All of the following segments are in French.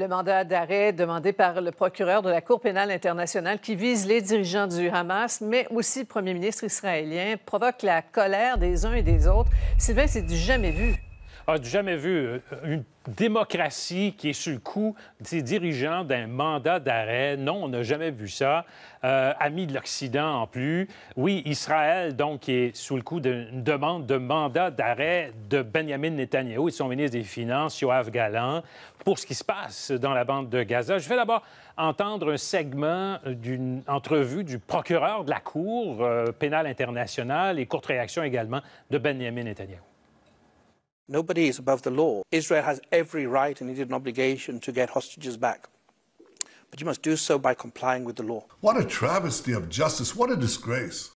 Le mandat d'arrêt demandé par le procureur de la Cour pénale internationale qui vise les dirigeants du Hamas, mais aussi le premier ministre israélien, provoque la colère des uns et des autres. Sylvain, c'est du jamais vu a jamais vu euh, une démocratie qui est sous le coup des dirigeants d'un mandat d'arrêt. Non, on n'a jamais vu ça. Euh, amis de l'Occident en plus. Oui, Israël, donc, est sous le coup d'une demande de mandat d'arrêt de Benjamin Netanyahu et son ministre des Finances, Yoav Galan, pour ce qui se passe dans la bande de Gaza. Je vais d'abord entendre un segment d'une entrevue du procureur de la Cour euh, pénale internationale et courte réaction également de Benjamin Netanyahu. Nobody is above the law. Israel has every right and indeed an obligation to get hostages back. But you must do so by complying with the law. What a travesty of justice. What a disgrace.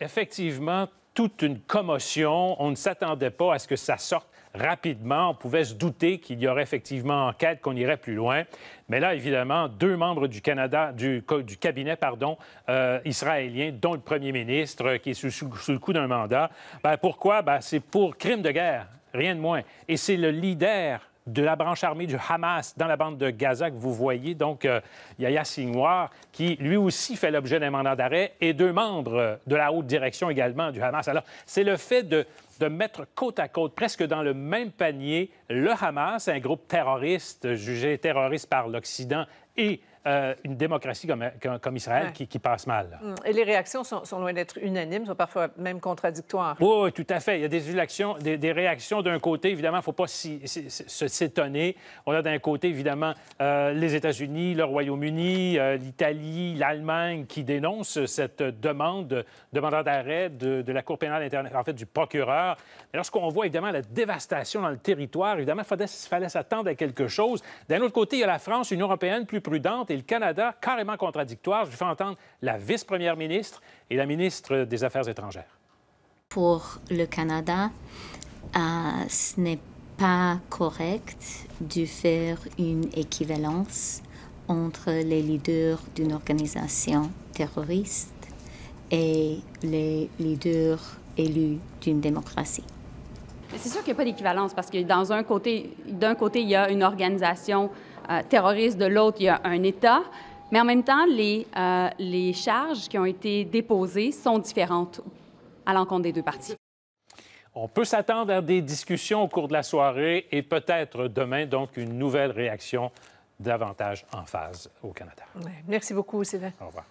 effectivement, toute une commotion. On ne s'attendait pas à ce que ça sorte rapidement. On pouvait se douter qu'il y aurait effectivement enquête, qu'on irait plus loin. Mais là, évidemment, deux membres du Canada, du, du cabinet, pardon, euh, israélien, dont le premier ministre, euh, qui est sous, le coup d'un mandat. Ben, pourquoi? Ben, c'est pour crime de guerre, rien de moins. Et c'est le leader de la branche armée du Hamas dans la bande de Gaza que vous voyez, donc a euh, Yahya Sinwar, qui lui aussi fait l'objet d'un mandat d'arrêt, et deux membres de la haute direction également du Hamas. Alors, c'est le fait de, de mettre côte à côte, presque dans le même panier, le Hamas, un groupe terroriste jugé terroriste par l'Occident, et euh, une démocratie comme, comme Israël qui, passe mal. Mm. Et les réactions sont, loin d'être unanimes, sont parfois même contradictoires. Oui, tout à fait. Il y a des, réactions, des, réactions d'un côté, évidemment, il ne faut pas s'étonner. On a d'un côté, évidemment, euh, les États-Unis, le Royaume-Uni, euh, l'Italie, l'Allemagne qui dénoncent cette demande, demande d'arrêt de, la Cour pénale internationale, en fait, du procureur. Mais lorsqu'on voit, évidemment, la dévastation dans le territoire, évidemment, il fallait, s'attendre à quelque chose. D'un autre côté, il y a la France, une européenne plus prudente et le Canada carrément contradictoire. Je vais fais entendre la vice-première ministre et la ministre des Affaires étrangères. Pour le Canada, euh, ce n'est pas correct de faire une équivalence entre les leaders d'une organisation terroriste et les leaders élus d'une démocratie. C'est sûr qu'il n'y a pas d'équivalence parce que côté, d'un côté, il y a une organisation euh, terroriste, de l'autre, il y a un État. Mais en même temps, les, euh, les charges qui ont été déposées sont différentes à l'encontre des deux parties. On peut s'attendre à des discussions au cours de la soirée et peut-être demain, donc, une nouvelle réaction davantage en phase au Canada. Merci beaucoup, Sylvain. Au revoir.